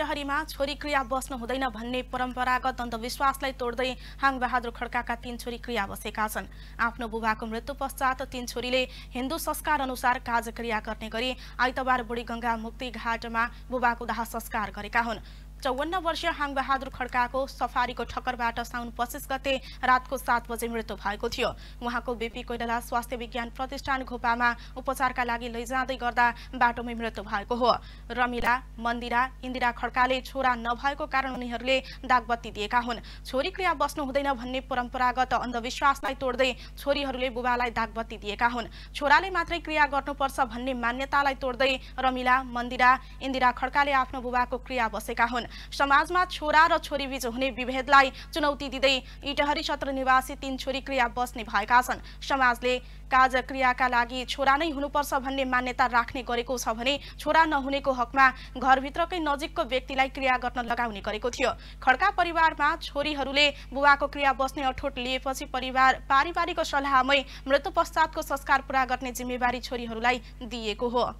डहरीमा छोरी क्रिया बस्नु हुँदैन भन्ने परम्परागत अन्धविश्वासलाई तोड्दै हाङबहादुर खड्काका तीन छोरी क्रिया बसेका छन् आफ्नो बुबाको मृत्यु पश्चात तीन छोरीले हिन्दू संस्कार अनुसार कार्यक्रिया गर्ने गरी आइतबार बुढी गङ्गा मुक्ति घाटमा बुबाको दाह संस्कार गरेका हुन् चौवन्न वर्षीय हाङबहादुर खड्काको सफारीको ठक्करबाट साउन पच्चिस गते रातको सात बजे मृत्यु भएको थियो उहाँको बिपी कोइराला स्वास्थ्य विज्ञान प्रतिष्ठान घोपामा उपचारका लागि लैजाँदै गर्दा बाटोमै मृत्यु भएको हो रमिला मन्दिरा इन्दिरा खड्काले छोरा नभएको कारण उनीहरूले दागबत्ती दिएका हुन् छोरी क्रिया बस्नु हुँदैन भन्ने परम्परागत अन्धविश्वासलाई तोड्दै छोरीहरूले बुबालाई दागबत्ती दिएका हुन् छोराले मात्रै क्रिया गर्नुपर्छ भन्ने मान्यतालाई तोड्दै रमिला मन्दिरा इन्दिरा खड्काले आफ्नो बुबाको क्रिया बसेका हुन् समाजमा छोरा र छोरीबीच हुने विभेदलाई चुनौती दिँदै इटहरी क्षेत्र निवासी तीन छोरी क्रिया बस्ने भएका छन् समाजले क्रियाका लागि छोरा नै हुनुपर्छ भन्ने मान्यता राख्ने गरेको छ भने छोरा नहुनेको हकमा घरभित्रकै नजिकको व्यक्तिलाई क्रिया गर्न लगाउने गरेको थियो खड्का परिवारमा छोरीहरूले बुवाको क्रिया बस्ने अठोट लिएपछि परिवार पारिवारिक सल्लाहमै मृत्यु पश्चातको संस्कार पूरा गर्ने जिम्मेवारी छोरीहरूलाई दिएको हो